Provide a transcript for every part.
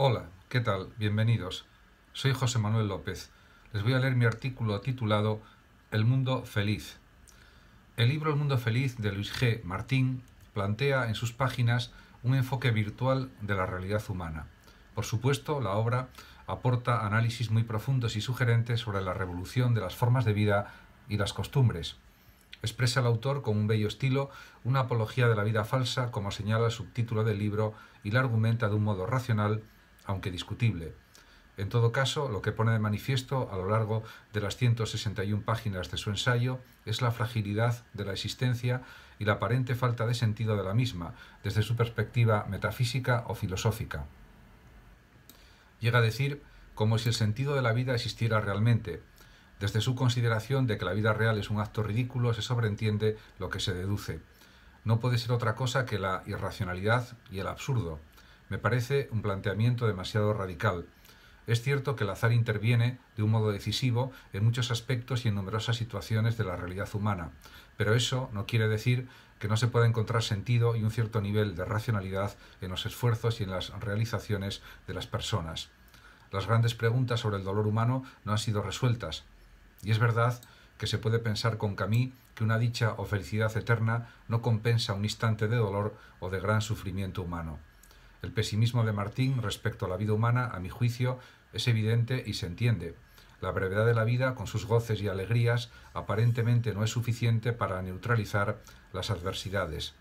Hola, ¿qué tal? Bienvenidos. Soy José Manuel López. Les voy a leer mi artículo titulado El mundo feliz. El libro El mundo feliz de Luis G. Martín plantea en sus páginas un enfoque virtual de la realidad humana. Por supuesto, la obra aporta análisis muy profundos y sugerentes sobre la revolución de las formas de vida y las costumbres. Expresa el autor con un bello estilo una apología de la vida falsa, como señala el subtítulo del libro, y la argumenta de un modo racional aunque discutible. En todo caso, lo que pone de manifiesto a lo largo de las 161 páginas de su ensayo es la fragilidad de la existencia y la aparente falta de sentido de la misma desde su perspectiva metafísica o filosófica. Llega a decir como si el sentido de la vida existiera realmente. Desde su consideración de que la vida real es un acto ridículo se sobreentiende lo que se deduce. No puede ser otra cosa que la irracionalidad y el absurdo. Me parece un planteamiento demasiado radical. Es cierto que el azar interviene de un modo decisivo en muchos aspectos y en numerosas situaciones de la realidad humana, pero eso no quiere decir que no se pueda encontrar sentido y un cierto nivel de racionalidad en los esfuerzos y en las realizaciones de las personas. Las grandes preguntas sobre el dolor humano no han sido resueltas, y es verdad que se puede pensar con Camí que una dicha o felicidad eterna no compensa un instante de dolor o de gran sufrimiento humano. El pesimismo de Martín respecto a la vida humana, a mi juicio, es evidente y se entiende. La brevedad de la vida, con sus goces y alegrías, aparentemente no es suficiente para neutralizar las adversidades.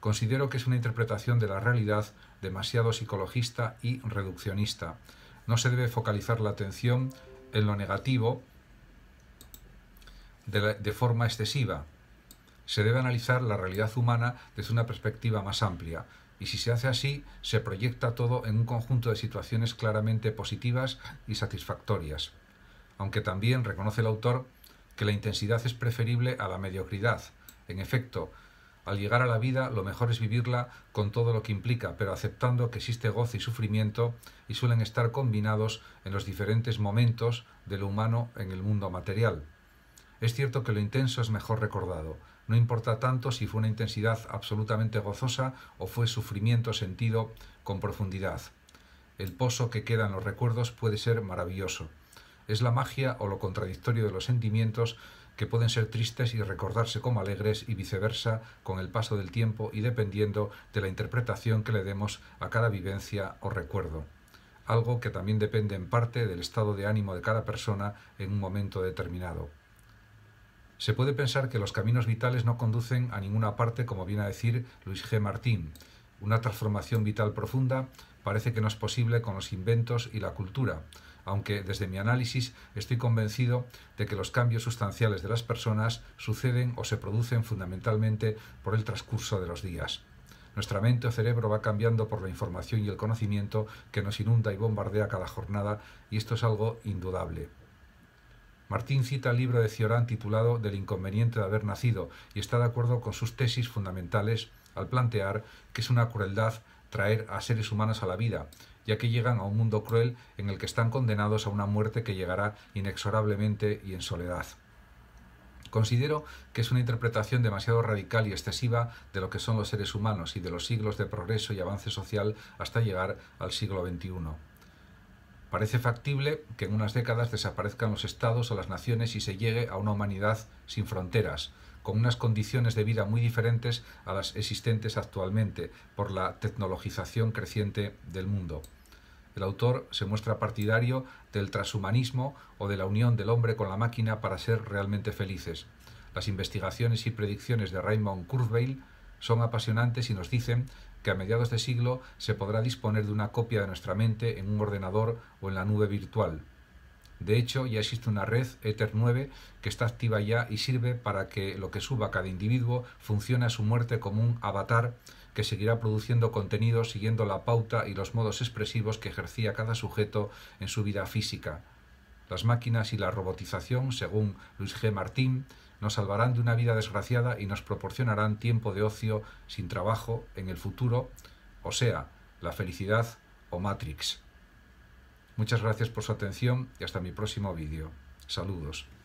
Considero que es una interpretación de la realidad demasiado psicologista y reduccionista. No se debe focalizar la atención en lo negativo de, forma excesiva. Se debe analizar la realidad humana desde una perspectiva más amplia, y si se hace así, se proyecta todo en un conjunto de situaciones claramente positivas y satisfactorias, aunque también reconoce el autor que la intensidad es preferible a la mediocridad. En efecto, al llegar a la vida lo mejor es vivirla con todo lo que implica, pero aceptando que existe gozo y sufrimiento y suelen estar combinados en los diferentes momentos de lo humano en el mundo material. Es cierto que lo intenso es mejor recordado. No importa tanto si fue una intensidad absolutamente gozosa o fue sufrimiento sentido con profundidad. El pozo que queda en los recuerdos puede ser maravilloso. Es la magia o lo contradictorio de los sentimientos que pueden ser tristes y recordarse como alegres y viceversa con el paso del tiempo y dependiendo de la interpretación que le demos a cada vivencia o recuerdo. Algo que también depende en parte del estado de ánimo de cada persona en un momento determinado. Se puede pensar que los caminos vitales no conducen a ninguna parte, como viene a decir Luis G. Martín. Una transformación vital profunda parece que no es posible con los inventos y la cultura, aunque desde mi análisis estoy convencido de que los cambios sustanciales de las personas suceden o se producen fundamentalmente por el transcurso de los días. Nuestra mente o cerebro va cambiando por la información y el conocimiento que nos inunda y bombardea cada jornada y esto es algo indudable. Martín cita el libro de Ciorán titulado Del inconveniente de haber nacido y está de acuerdo con sus tesis fundamentales al plantear que es una crueldad traer a seres humanos a la vida, ya que llegan a un mundo cruel en el que están condenados a una muerte que llegará inexorablemente y en soledad. Considero que es una interpretación demasiado radical y excesiva de lo que son los seres humanos y de los siglos de progreso y avance social hasta llegar al siglo XXI. Parece factible que en unas décadas desaparezcan los estados o las naciones y se llegue a una humanidad sin fronteras, con unas condiciones de vida muy diferentes a las existentes actualmente por la tecnologización creciente del mundo. El autor se muestra partidario del transhumanismo o de la unión del hombre con la máquina para ser realmente felices. Las investigaciones y predicciones de Raymond Kurzweil son apasionantes y nos dicen que a mediados de siglo se podrá disponer de una copia de nuestra mente en un ordenador o en la nube virtual. De hecho, ya existe una red Ether9 que está activa ya y sirve para que lo que suba cada individuo funcione a su muerte como un avatar que seguirá produciendo contenido siguiendo la pauta y los modos expresivos que ejercía cada sujeto en su vida física las máquinas y la robotización, según Luis G. Martín, nos salvarán de una vida desgraciada y nos proporcionarán tiempo de ocio sin trabajo en el futuro, o sea, la felicidad o Matrix. Muchas gracias por su atención y hasta mi próximo vídeo. Saludos.